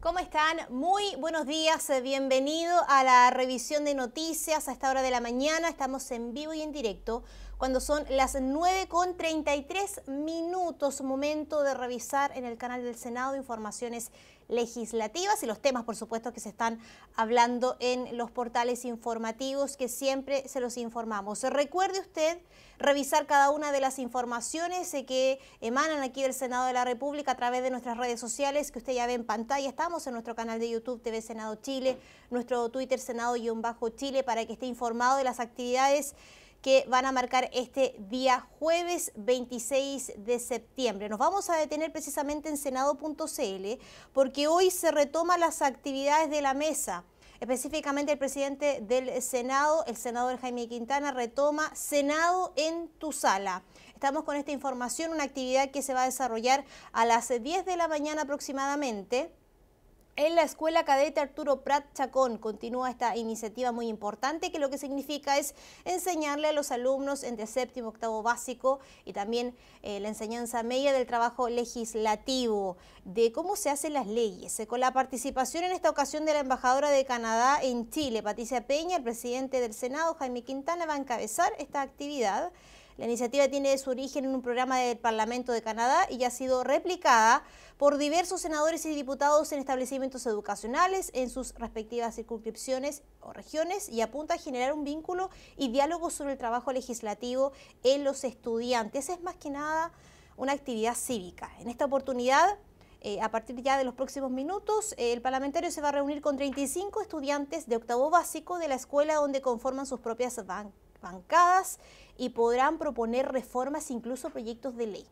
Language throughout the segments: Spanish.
¿Cómo están? Muy buenos días, eh, bienvenido a la revisión de noticias a esta hora de la mañana. Estamos en vivo y en directo cuando son las 9 con 33 minutos, momento de revisar en el canal del Senado informaciones legislativas y los temas, por supuesto, que se están hablando en los portales informativos que siempre se los informamos. Recuerde usted revisar cada una de las informaciones eh, que emanan aquí del Senado de la República a través de nuestras redes sociales que usted ya ve en pantalla. Estamos en nuestro canal de YouTube TV Senado Chile, nuestro Twitter Senado-Chile para que esté informado de las actividades que van a marcar este día jueves 26 de septiembre. Nos vamos a detener precisamente en senado.cl porque hoy se retoman las actividades de la mesa. Específicamente el presidente del Senado, el senador Jaime Quintana, retoma Senado en tu sala. Estamos con esta información, una actividad que se va a desarrollar a las 10 de la mañana aproximadamente en la Escuela Cadete Arturo Prat Chacón continúa esta iniciativa muy importante que lo que significa es enseñarle a los alumnos entre séptimo, octavo básico y también eh, la enseñanza media del trabajo legislativo, de cómo se hacen las leyes. Eh, con la participación en esta ocasión de la embajadora de Canadá en Chile, Patricia Peña, el presidente del Senado, Jaime Quintana, va a encabezar esta actividad la iniciativa tiene su origen en un programa del Parlamento de Canadá y ha sido replicada por diversos senadores y diputados en establecimientos educacionales en sus respectivas circunscripciones o regiones y apunta a generar un vínculo y diálogo sobre el trabajo legislativo en los estudiantes. Es más que nada una actividad cívica. En esta oportunidad eh, a partir ya de los próximos minutos, eh, el parlamentario se va a reunir con 35 estudiantes de octavo básico de la escuela donde conforman sus propias bancas bancadas y podrán proponer reformas, incluso proyectos de ley.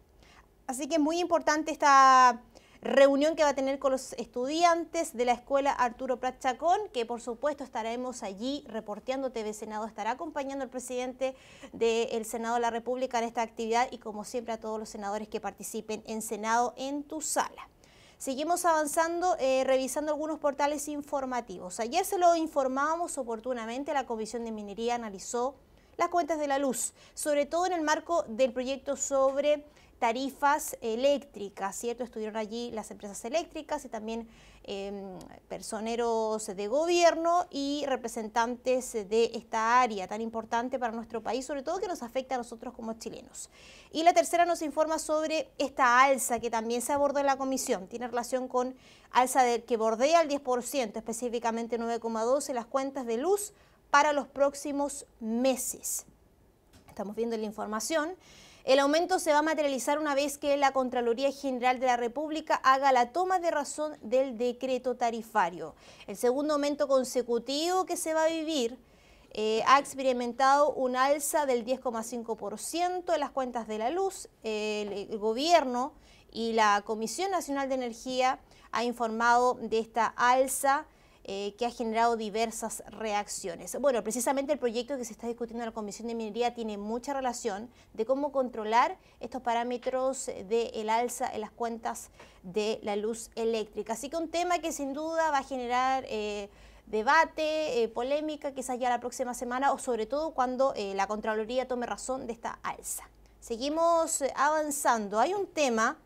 Así que es muy importante esta reunión que va a tener con los estudiantes de la escuela Arturo Prat Chacón, que por supuesto estaremos allí reporteando TV Senado, estará acompañando al presidente del Senado de la República en esta actividad y como siempre a todos los senadores que participen en Senado en tu sala. Seguimos avanzando, eh, revisando algunos portales informativos. Ayer se lo informábamos oportunamente, la Comisión de Minería analizó las cuentas de la luz, sobre todo en el marco del proyecto sobre tarifas eléctricas, ¿cierto? Estuvieron allí las empresas eléctricas y también em, personeros de gobierno y representantes de esta área tan importante para nuestro país, sobre todo que nos afecta a nosotros como chilenos. Y la tercera nos informa sobre esta alza que también se abordó en la comisión, tiene relación con alza que bordea el 10%, específicamente 9,12% las cuentas de luz, para los próximos meses. Estamos viendo la información. El aumento se va a materializar una vez que la Contraloría General de la República haga la toma de razón del decreto tarifario. El segundo aumento consecutivo que se va a vivir eh, ha experimentado un alza del 10,5% en las cuentas de la luz. El, gobierno y la Comisión Nacional de Energía han informado de esta alza eh, que ha generado diversas reacciones. Bueno, precisamente el proyecto que se está discutiendo en la Comisión de Minería tiene mucha relación de cómo controlar estos parámetros del alza en las cuentas de la luz eléctrica. Así que un tema que sin duda va a generar... Eh, debate, eh, polémica, quizás ya la próxima semana o sobre todo cuando la Contraloría tome razón de esta alza. Seguimos avanzando. Hay un tema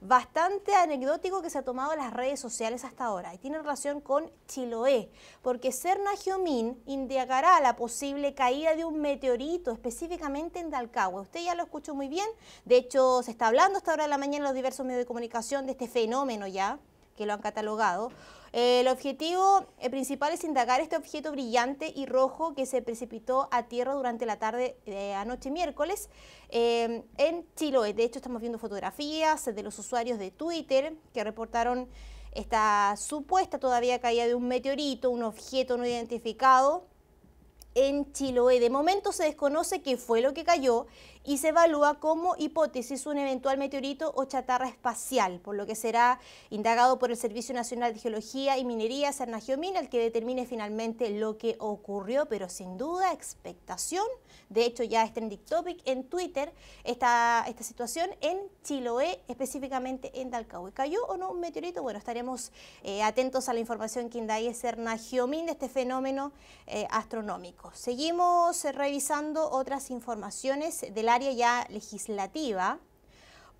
bastante anecdótico que se ha tomado en las redes sociales hasta ahora y tiene relación con Chiloé, porque Serna Geomín indagará la posible caída de un meteorito, específicamente en Dalcahue. Usted ya lo escuchó muy bien, de hecho se está hablando hasta ahora de la mañana en los diversos medios de comunicación de este fenómeno ya que lo han catalogado. Eh, el objetivo principal es indagar este objeto brillante y rojo que se precipitó a tierra durante la tarde de anoche miércoles eh, en Chiloé. De hecho, estamos viendo fotografías de los usuarios de Twitter que reportaron esta supuesta todavía caída de un meteorito, un objeto no identificado en Chiloé. De momento se desconoce qué fue lo que cayó y se evalúa como hipótesis un eventual meteorito o chatarra espacial, por lo que será indagado por el Servicio Nacional de Geología y Minería, Sernageomin, el que determine finalmente lo que ocurrió, pero sin duda expectación. De hecho, ya está trending topic en Twitter esta, situación en Chiloé, específicamente en Dalcahue. ¿Cayó o no un meteorito? Bueno, estaremos eh, atentos a la información que indague Sernageomin de este fenómeno eh, astronómico. Seguimos revisando otras informaciones del área ya legislativa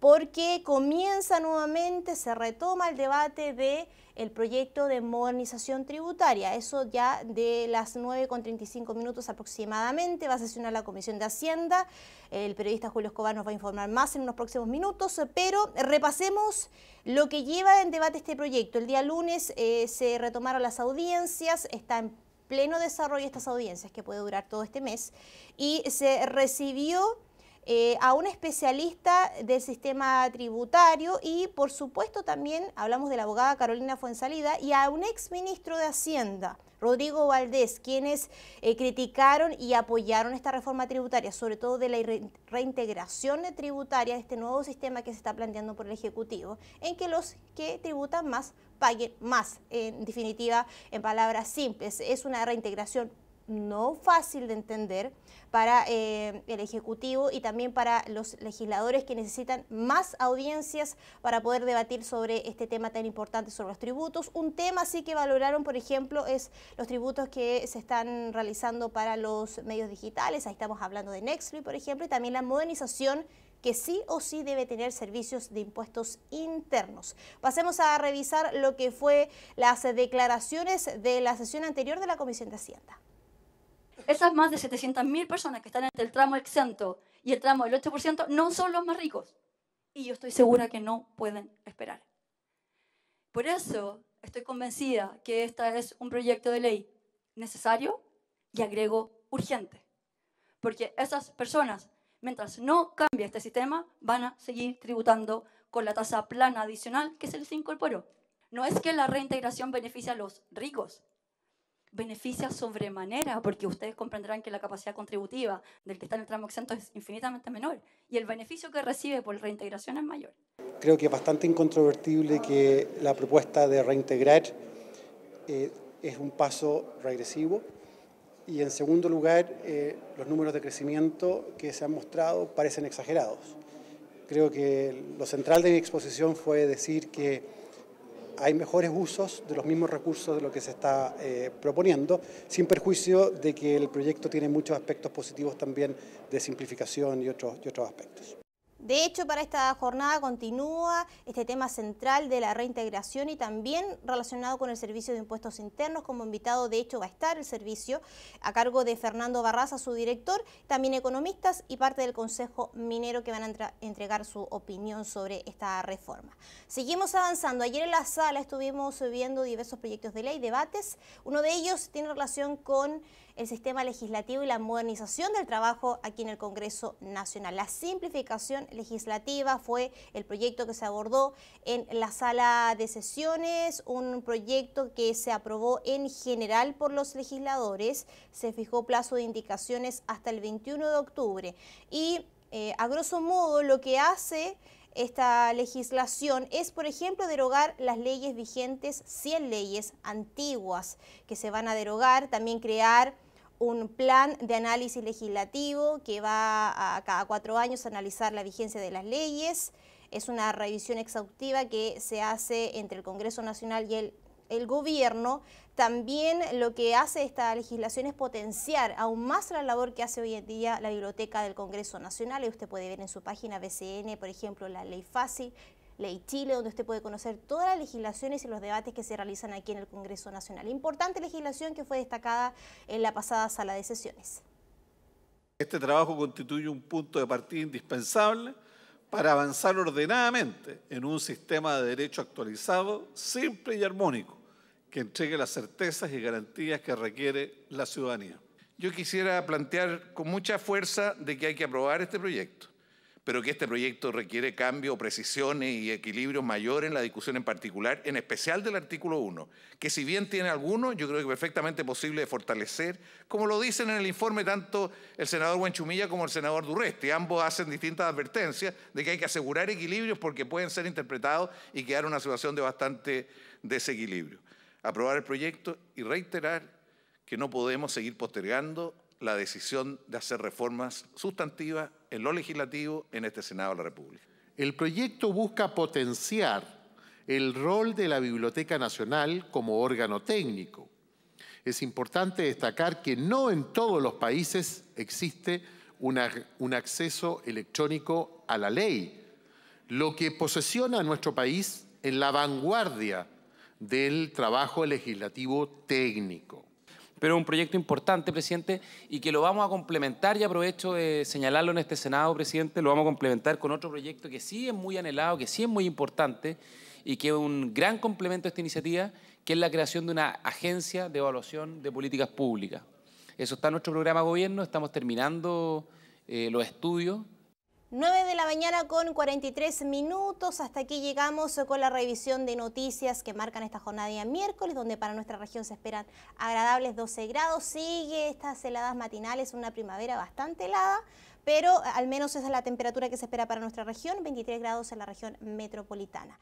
porque comienza nuevamente, se retoma el debate de el proyecto de modernización tributaria. Eso ya de las 9.35 minutos aproximadamente va a sesionar la Comisión de Hacienda. El periodista Julio Escobar nos va a informar más en unos próximos minutos, pero repasemos lo que lleva en debate este proyecto. El día lunes eh, se retomaron las audiencias, está en pleno desarrollo de estas audiencias, que puede durar todo este mes, y se recibió eh, a un especialista del sistema tributario y, por supuesto, también hablamos de la abogada Carolina Fuensalida y a un ex ministro de Hacienda, Rodrigo Valdés, quienes eh, criticaron y apoyaron esta reforma tributaria, sobre todo de la reintegración tributaria, de este nuevo sistema que se está planteando por el Ejecutivo, en que los que tributan más paguen más. En definitiva, en palabras simples, es una reintegración no fácil de entender para eh, el Ejecutivo y también para los legisladores que necesitan más audiencias para poder debatir sobre este tema tan importante sobre los tributos. Un tema sí que valoraron, por ejemplo, es los tributos que se están realizando para los medios digitales. Ahí estamos hablando de Nextly, por ejemplo, y también la modernización que sí o sí debe tener servicios de impuestos internos. Pasemos a revisar lo que fue las declaraciones de la sesión anterior de la Comisión de Hacienda esas más de 700.000 personas que están entre el tramo exento y el tramo del 8% no son los más ricos. Y yo estoy segura que no pueden esperar. Por eso estoy convencida que este es un proyecto de ley necesario y agrego urgente. Porque esas personas, mientras no cambie este sistema, van a seguir tributando con la tasa plana adicional que se les incorporó. No es que la reintegración beneficie a los ricos, beneficia sobremanera, porque ustedes comprenderán que la capacidad contributiva del que está en el tramo exento es infinitamente menor y el beneficio que recibe por reintegración es mayor. Creo que es bastante incontrovertible que la propuesta de reintegrar eh, es un paso regresivo y en segundo lugar eh, los números de crecimiento que se han mostrado parecen exagerados. Creo que lo central de mi exposición fue decir que hay mejores usos de los mismos recursos de lo que se está eh, proponiendo, sin perjuicio de que el proyecto tiene muchos aspectos positivos también de simplificación y otros, y otros aspectos. De hecho, para esta jornada continúa este tema central de la reintegración y también relacionado con el Servicio de Impuestos Internos. Como invitado, de hecho, va a estar el servicio a cargo de Fernando Barraza, su director, también economistas y parte del Consejo Minero que van a entregar su opinión sobre esta reforma. Seguimos avanzando. Ayer en la sala estuvimos viendo diversos proyectos de ley, debates. Uno de ellos tiene relación con el sistema legislativo y la modernización del trabajo aquí en el Congreso Nacional. La simplificación legislativa fue el proyecto que se abordó en la sala de sesiones, un proyecto que se aprobó en general por los legisladores, se fijó plazo de indicaciones hasta el 21 de octubre y eh, a grosso modo lo que hace esta legislación es, por ejemplo, derogar las leyes vigentes, 100 leyes antiguas que se van a derogar, también crear un plan de análisis legislativo que va a cada cuatro años a analizar la vigencia de las leyes. Es una revisión exhaustiva que se hace entre el Congreso Nacional y el, gobierno. También lo que hace esta legislación es potenciar aún más la labor que hace hoy en día la Biblioteca del Congreso Nacional. Y usted puede ver en su página BCN, por ejemplo, la ley fácil, Ley Chile, donde usted puede conocer todas las legislaciones y los debates que se realizan aquí en el Congreso Nacional. Importante legislación que fue destacada en la pasada sala de sesiones. Este trabajo constituye un punto de partida indispensable para avanzar ordenadamente en un sistema de derecho actualizado, simple y armónico, que entregue las certezas y garantías que requiere la ciudadanía. Yo quisiera plantear con mucha fuerza de que hay que aprobar este proyecto pero que este proyecto requiere cambio precisiones y equilibrio mayor en la discusión en particular, en especial del artículo 1, que si bien tiene algunos, yo creo que es perfectamente posible fortalecer, como lo dicen en el informe tanto el senador Huanchumilla como el senador Durresti. Ambos hacen distintas advertencias de que hay que asegurar equilibrios porque pueden ser interpretados y quedar una situación de bastante desequilibrio. Aprobar el proyecto y reiterar que no podemos seguir postergando la decisión de hacer reformas sustantivas en lo legislativo en este Senado de la República. El proyecto busca potenciar el rol de la Biblioteca Nacional como órgano técnico. Es importante destacar que no en todos los países existe un acceso electrónico a la ley, lo que posesiona a nuestro país en la vanguardia del trabajo legislativo técnico pero es un proyecto importante, presidente, y que lo vamos a complementar, y aprovecho de señalarlo en este Senado, presidente, lo vamos a complementar con otro proyecto que sí es muy anhelado, que sí es muy importante y que es un gran complemento a esta iniciativa, que es la creación de una agencia de evaluación de políticas públicas. Eso está en nuestro programa de gobierno, estamos terminando eh, los estudios 9 de la mañana con 43 minutos. Hasta aquí llegamos con la revisión de noticias que marcan esta jornada de miércoles, donde para nuestra región se esperan agradables 12 grados. Sigue estas heladas matinales, una primavera bastante helada, pero al menos esa es la temperatura que se espera para nuestra región, 23 grados en la región metropolitana.